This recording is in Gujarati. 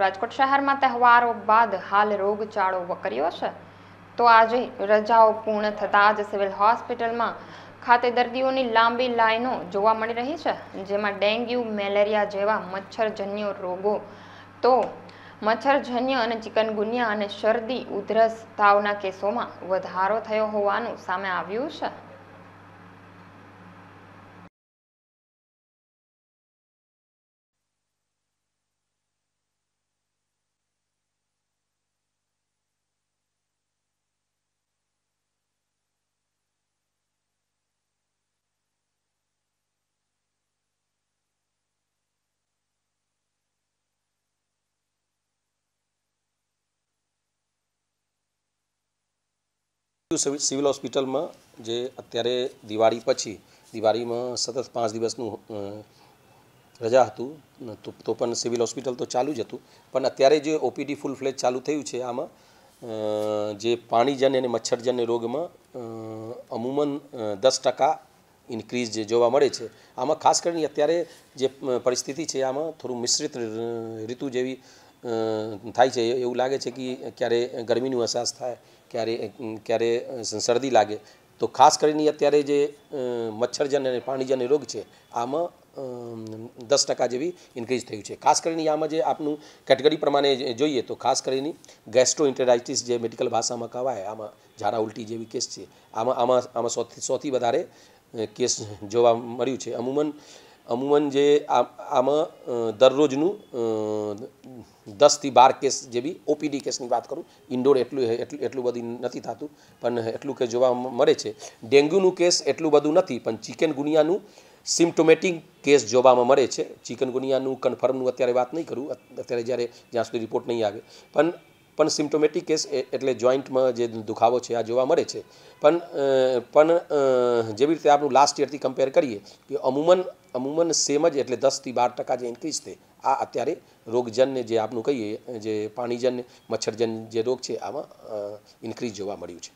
રાજકોટ શહેરમાં તહેવારો બાદ હાલ રોગચાળો વકર્યો છે તો આજે રજાઓ પૂર્ણ થતાં જ સિવિલ હોસ્પિટલમાં ખાતે દર્દીઓની લાંબી લાઈનો જોવા મળી રહી છે જેમાં ડેન્ગ્યુ મેલેરિયા જેવા મચ્છરજન્ય રોગો તો મચ્છરજન્ય અને ચિકનગુનિયા અને શરદી ઉધરસ તાવના કેસોમાં વધારો થયો હોવાનું સામે આવ્યું છે સિવિલ હોસ્પિટલમાં જે અત્યારે દિવાળી પછી દિવાળીમાં સતત પાંચ દિવસનું રજા હતું તો પણ સિવિલ હોસ્પિટલ તો ચાલુ જ હતું પણ અત્યારે જે ઓપીડી ફૂલ ફ્લેજ ચાલુ થયું છે આમાં જે પાણીજન્ય અને મચ્છરજન્ય રોગમાં અમૂમન દસ ટકા ઇન્ક્રીઝ જે જોવા મળે છે આમાં ખાસ કરીને અત્યારે જે પરિસ્થિતિ છે આમાં થોડું મિશ્રિત ઋતુ જેવી થાય છે એવું લાગે છે કે ક્યારે ગરમીનું અહેસાસ થાય ક્યારે ક્યારે શરદી લાગે તો ખાસ કરીને અત્યારે જે મચ્છરજન્ય અને પાણીજન્ય રોગ છે આમાં દસ ટકા જેવી ઇન્ક્રીઝ થયું છે ખાસ કરીને આમાં જે આપનું કેટેગરી પ્રમાણે જોઈએ તો ખાસ કરીને ગેસ્ટ્રો ઇન્ટેરાઇટિસ જે મેડિકલ ભાષામાં કહેવાય આમાં ઝાડા ઉલટી જેવી કેસ છે આમાં આમાં આમાં સૌથી સોથી વધારે કેસ જોવા મળ્યું છે અમુમન અમુમન જે આમાં દરરોજનું દસથી બાર કેસ જેવી ઓપીડી કેસની વાત કરું ઇન્ડોર એટલું એટલું એટલું બધું નથી થતું પણ એટલું કે જોવા મળે છે ડેન્ગ્યુનું કેસ એટલું બધું નથી પણ ચિકન ગુનિયાનું સિમ્ટોમેટિક કેસ જોવામાં મળે છે ચિકન ગુનિયાનું કન્ફર્મનું અત્યારે વાત નહીં કરું અત્યારે જ્યારે જ્યાં સુધી રિપોર્ટ નહીં આવે પણ પણ સિમ્ટોમેટિક કેસ એટલે જોઈન્ટમાં જે દુખાવો છે આ જોવા મળે છે પણ પણ જેવી રીતે આપણું લાસ્ટ યરથી કમ્પેર કરીએ કે અમુમન અમુમન સેમ જ એટલે દસથી બાર ટકા જે ઇન્ક્રીઝ થાય આ અત્યારે રોગજન્ય જે આપણું કહીએ જે પાણીજન્ય મચ્છરજન્ય જે રોગ છે આમાં ઇન્ક્રીઝ જોવા મળ્યું છે